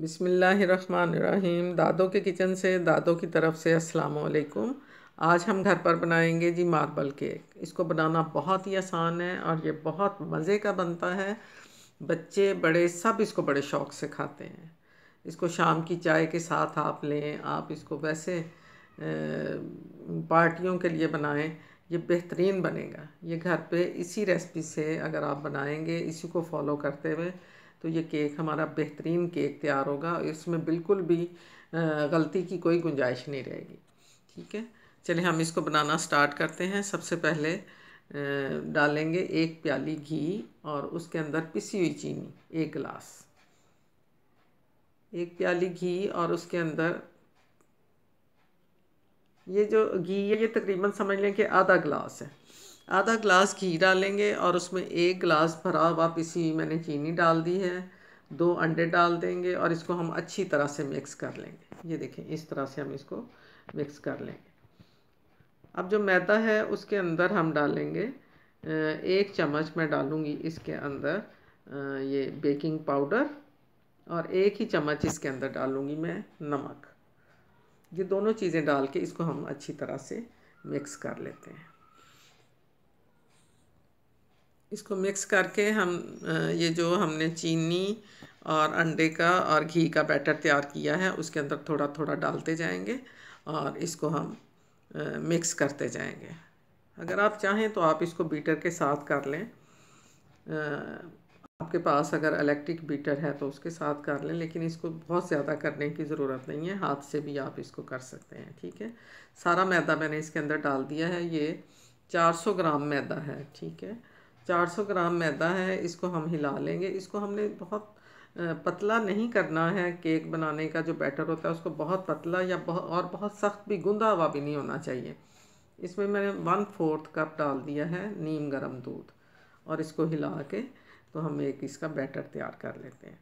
बिसमीम दादो के किचन से दादो की तरफ से असलकुम आज हम घर पर बनाएंगे जी मार्बल केक इसको बनाना बहुत ही आसान है और ये बहुत मज़े का बनता है बच्चे बड़े सब इसको बड़े शौक़ से खाते हैं इसको शाम की चाय के साथ आप लें आप इसको वैसे पार्टियों के लिए बनाएं ये बेहतरीन बनेगा ये घर पे इसी रेसिपी से अगर आप बनाएंगे इसी को फॉलो करते हुए तो ये केक हमारा बेहतरीन केक तैयार होगा इसमें बिल्कुल भी गलती की कोई गुंजाइश नहीं रहेगी ठीक है चलिए हम इसको बनाना स्टार्ट करते हैं सबसे पहले डालेंगे एक प्याली घी और उसके अंदर पिसी हुई चीनी एक गिलास एक प्याली घी और उसके अंदर ये जो घी है ये तकरीबन समझ लें कि आधा गिलास है आधा ग्लास घी डालेंगे और उसमें एक ग्लास भरा हुआ पिसी मैंने चीनी डाल दी है दो अंडे डाल देंगे और इसको हम अच्छी तरह से मिक्स कर लेंगे ये देखें इस तरह से हम इसको मिक्स कर लेंगे अब जो मैदा है उसके अंदर हम डालेंगे एक चम्मच मैं डालूँगी इसके अंदर ये बेकिंग पाउडर और एक ही चम्मच इसके अंदर डालूँगी मैं नमक ये दोनों चीज़ें डाल के इसको हम अच्छी तरह से मिक्स कर लेते हैं इसको मिक्स करके हम ये जो हमने चीनी और अंडे का और घी का बैटर तैयार किया है उसके अंदर थोड़ा थोड़ा डालते जाएंगे और इसको हम मिक्स करते जाएंगे अगर आप चाहें तो आप इसको बीटर के साथ कर लें आपके पास अगर इलेक्ट्रिक बीटर है तो उसके साथ कर लें लेकिन इसको बहुत ज़्यादा करने की ज़रूरत नहीं है हाथ से भी आप इसको कर सकते हैं ठीक है सारा मैदा मैंने इसके अंदर डाल दिया है ये 400 ग्राम मैदा है ठीक है 400 ग्राम मैदा है इसको हम हिला लेंगे इसको हमने बहुत पतला नहीं करना है केक बनाने का जो बैटर होता है उसको बहुत पतला या बहुत और बहुत सख्त भी गुंदा हुआ भी नहीं होना चाहिए इसमें मैंने वन फोर्थ कप डाल दिया है नीम गर्म दूध और इसको हिला के तो हम एक इसका बैटर तैयार कर लेते हैं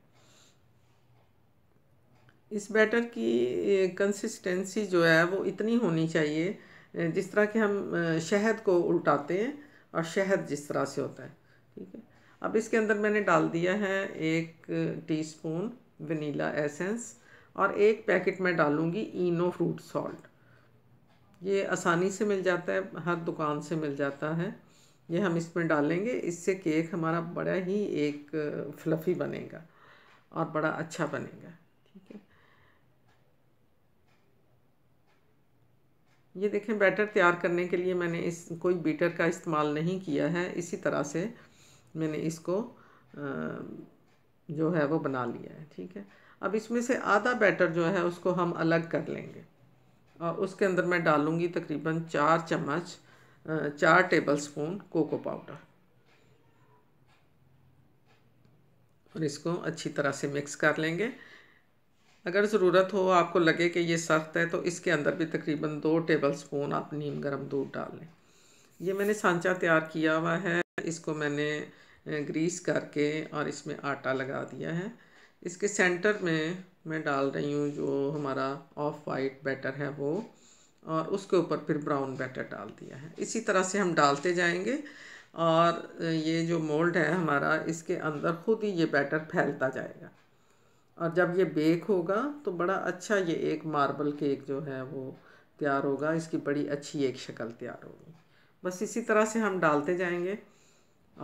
इस बैटर की कंसिस्टेंसी जो है वो इतनी होनी चाहिए जिस तरह के हम शहद को उल्टाते हैं और शहद जिस तरह से होता है ठीक है अब इसके अंदर मैंने डाल दिया है एक टीस्पून वनीला एसेंस और एक पैकेट मैं डालूँगी इनो फ्रूट सॉल्ट ये आसानी से मिल जाता है हर दुकान से मिल जाता है ये हम इसमें डालेंगे इससे केक हमारा बड़ा ही एक फ्लफ़ी बनेगा और बड़ा अच्छा बनेगा ठीक है ये देखें बैटर तैयार करने के लिए मैंने इस कोई बीटर का इस्तेमाल नहीं किया है इसी तरह से मैंने इसको जो है वो बना लिया है ठीक है अब इसमें से आधा बैटर जो है उसको हम अलग कर लेंगे और उसके अंदर मैं डालूँगी तकरीबन चार चम्मच चार टेबल स्पून कोको पाउडर और इसको अच्छी तरह से मिक्स कर लेंगे अगर ज़रूरत हो आपको लगे कि ये सख्त है तो इसके अंदर भी तकरीबन दो टेबल स्पून आप नीम गर्म दूध डाल लें ये मैंने सांचा तैयार किया हुआ है इसको मैंने ग्रीस करके और इसमें आटा लगा दिया है इसके सेंटर में मैं डाल रही हूँ जो हमारा ऑफ वाइट बैटर है वो और उसके ऊपर फिर ब्राउन बैटर डाल दिया है इसी तरह से हम डालते जाएंगे और ये जो मोल्ड है हमारा इसके अंदर खुद ही ये बैटर फैलता जाएगा और जब ये बेक होगा तो बड़ा अच्छा ये एक मार्बल केक जो है वो तैयार होगा इसकी बड़ी अच्छी एक शक्ल तैयार होगी बस इसी तरह से हम डालते जाएंगे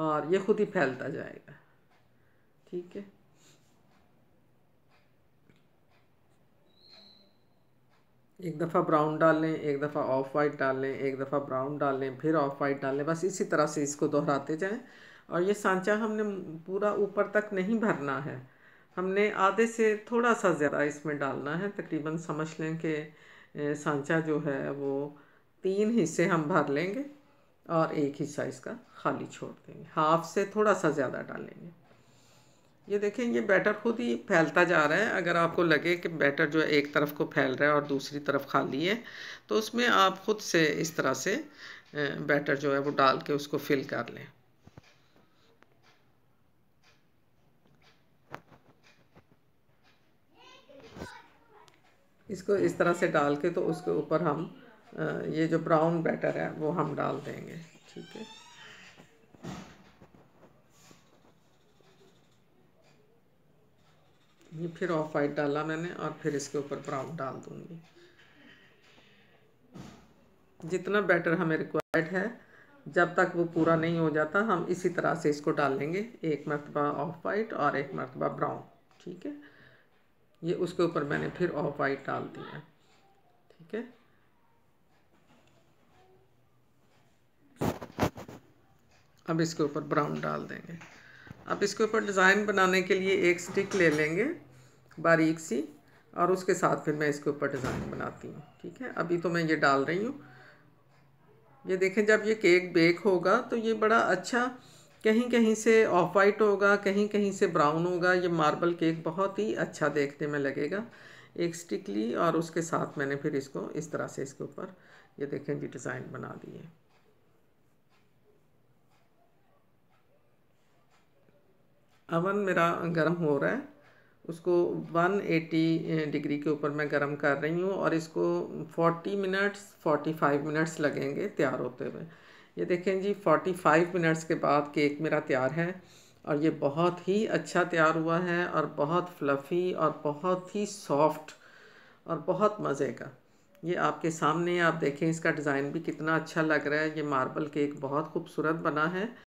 और ये खुद ही फैलता जाएगा ठीक है एक दफ़ा ब्राउन डाल लें एक दफ़ा ऑफ वाइट डाल लें एक दफ़ा ब्राउन डाल लें फिर ऑफ वाइट डाल लें बस इसी तरह से इसको दोहराते जाएं और ये सांचा हमने पूरा ऊपर तक नहीं भरना है हमने आधे से थोड़ा सा ज़्यादा इसमें डालना है तकरीबन समझ लें कि सांचा जो है वो तीन हिस्से हम भर लेंगे और एक हिस्सा इसका खाली छोड़ देंगे हाफ से थोड़ा सा ज़्यादा डालेंगे ये देखें ये बैटर खुद ही फैलता जा रहा है अगर आपको लगे कि बैटर जो है एक तरफ को फैल रहा है और दूसरी तरफ खाली है तो उसमें आप ख़ुद से इस तरह से बैटर जो है वो डाल के उसको फिल कर लें इसको इस तरह से डाल के तो उसके ऊपर हम ये जो ब्राउन बैटर है वो हम डाल देंगे ठीक है ये फिर ऑफ वाइट डाला मैंने और फिर इसके ऊपर ब्राउन डाल दूंगी जितना बैटर हमें रिक्वायर्ड है जब तक वो पूरा नहीं हो जाता हम इसी तरह से इसको डाल लेंगे एक मरतबा ऑफ वाइट और एक मरतबा ब्राउन ठीक है ये उसके ऊपर मैंने फिर ऑफ वाइट डाल दिया ठीक है अब इसके ऊपर ब्राउन डाल देंगे अब इसके ऊपर डिज़ाइन बनाने के लिए एक स्टिक ले लेंगे बारीक सी और उसके साथ फिर मैं इसके ऊपर डिज़ाइन बनाती हूँ ठीक है अभी तो मैं ये डाल रही हूँ ये देखें जब ये केक बेक होगा तो ये बड़ा अच्छा कहीं कहीं से ऑफ वाइट होगा कहीं कहीं से ब्राउन होगा ये मार्बल केक बहुत ही अच्छा देखने में लगेगा एक स्टिक ली और उसके साथ मैंने फिर इसको इस तरह से इसके ऊपर ये देखें जी डिज़ाइन बना दिए अवन मेरा गर्म हो रहा है उसको 180 डिग्री के ऊपर मैं गर्म कर रही हूँ और इसको 40 मिनट्स 45 मिनट्स लगेंगे तैयार होते हुए ये देखें जी 45 मिनट्स के बाद केक मेरा तैयार है और ये बहुत ही अच्छा तैयार हुआ है और बहुत फ्लफ़ी और बहुत ही सॉफ्ट और बहुत मज़े का ये आपके सामने आप देखें इसका डिज़ाइन भी कितना अच्छा लग रहा है ये मार्बल केक बहुत खूबसूरत बना है